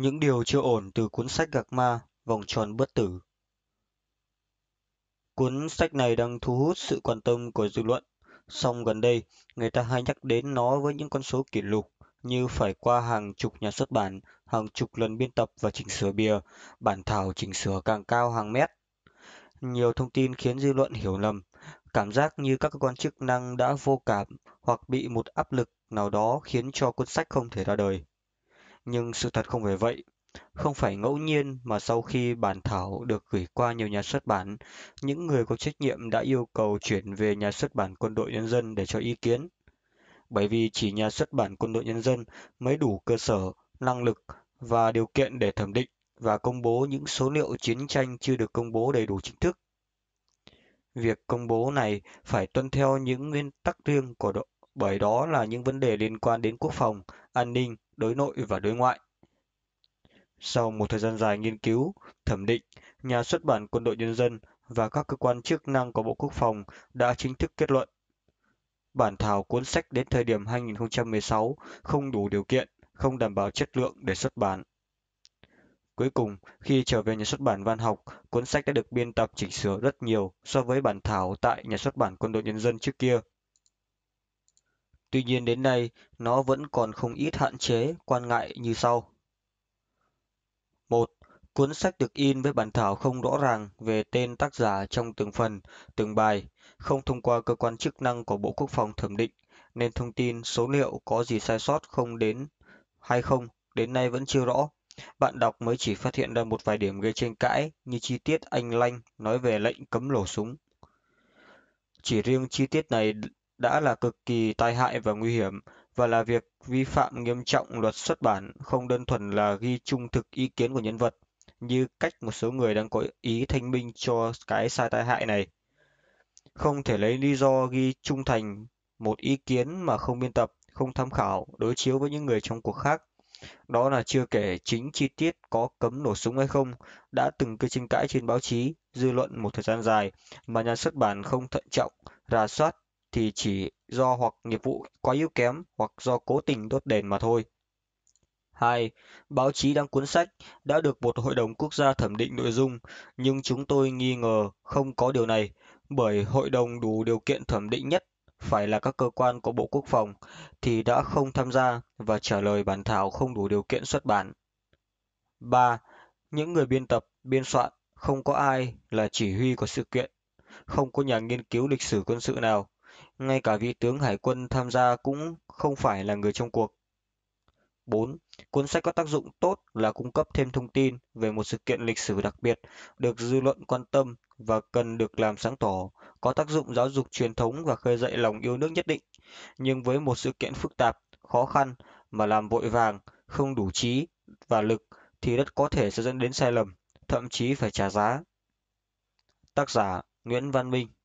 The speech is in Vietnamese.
Những điều chưa ổn từ cuốn sách Gạc Ma, Vòng tròn bất tử. Cuốn sách này đang thu hút sự quan tâm của dư luận, song gần đây người ta hay nhắc đến nó với những con số kỷ lục như phải qua hàng chục nhà xuất bản, hàng chục lần biên tập và chỉnh sửa bìa, bản thảo chỉnh sửa càng cao hàng mét. Nhiều thông tin khiến dư luận hiểu lầm, cảm giác như các cơ quan chức năng đã vô cảm hoặc bị một áp lực nào đó khiến cho cuốn sách không thể ra đời nhưng sự thật không phải vậy không phải ngẫu nhiên mà sau khi bản thảo được gửi qua nhiều nhà xuất bản những người có trách nhiệm đã yêu cầu chuyển về nhà xuất bản quân đội nhân dân để cho ý kiến bởi vì chỉ nhà xuất bản quân đội nhân dân mới đủ cơ sở năng lực và điều kiện để thẩm định và công bố những số liệu chiến tranh chưa được công bố đầy đủ chính thức việc công bố này phải tuân theo những nguyên tắc riêng của độ, bởi đó là những vấn đề liên quan đến quốc phòng an ninh đối nội và đối ngoại. Sau một thời gian dài nghiên cứu, thẩm định, nhà xuất bản Quân đội Nhân dân và các cơ quan chức năng của Bộ Quốc phòng đã chính thức kết luận. Bản thảo cuốn sách đến thời điểm 2016 không đủ điều kiện, không đảm bảo chất lượng để xuất bản. Cuối cùng, khi trở về nhà xuất bản văn học, cuốn sách đã được biên tập chỉnh sửa rất nhiều so với bản thảo tại nhà xuất bản Quân đội Nhân dân trước kia. Tuy nhiên đến nay, nó vẫn còn không ít hạn chế quan ngại như sau. một Cuốn sách được in với bản thảo không rõ ràng về tên tác giả trong từng phần, từng bài, không thông qua cơ quan chức năng của Bộ Quốc phòng thẩm định, nên thông tin số liệu có gì sai sót không đến hay không đến nay vẫn chưa rõ. Bạn đọc mới chỉ phát hiện ra một vài điểm gây tranh cãi như chi tiết anh Lanh nói về lệnh cấm nổ súng. Chỉ riêng chi tiết này đã là cực kỳ tai hại và nguy hiểm và là việc vi phạm nghiêm trọng luật xuất bản không đơn thuần là ghi trung thực ý kiến của nhân vật như cách một số người đang có ý thanh minh cho cái sai tai hại này không thể lấy lý do ghi trung thành một ý kiến mà không biên tập không tham khảo đối chiếu với những người trong cuộc khác đó là chưa kể chính chi tiết có cấm nổ súng hay không đã từng gây tranh cãi trên báo chí dư luận một thời gian dài mà nhà xuất bản không thận trọng rà soát thì chỉ do hoặc nghiệp vụ quá yếu kém hoặc do cố tình đốt đền mà thôi. 2. Báo chí đăng cuốn sách đã được một hội đồng quốc gia thẩm định nội dung, nhưng chúng tôi nghi ngờ không có điều này, bởi hội đồng đủ điều kiện thẩm định nhất phải là các cơ quan của Bộ Quốc phòng thì đã không tham gia và trả lời bản thảo không đủ điều kiện xuất bản. 3. Những người biên tập, biên soạn không có ai là chỉ huy của sự kiện, không có nhà nghiên cứu lịch sử quân sự nào, ngay cả vị tướng hải quân tham gia cũng không phải là người trong cuộc. 4. Cuốn sách có tác dụng tốt là cung cấp thêm thông tin về một sự kiện lịch sử đặc biệt được dư luận quan tâm và cần được làm sáng tỏ, có tác dụng giáo dục truyền thống và khơi dậy lòng yêu nước nhất định. Nhưng với một sự kiện phức tạp, khó khăn mà làm vội vàng, không đủ trí và lực thì rất có thể sẽ dẫn đến sai lầm, thậm chí phải trả giá. Tác giả Nguyễn Văn Minh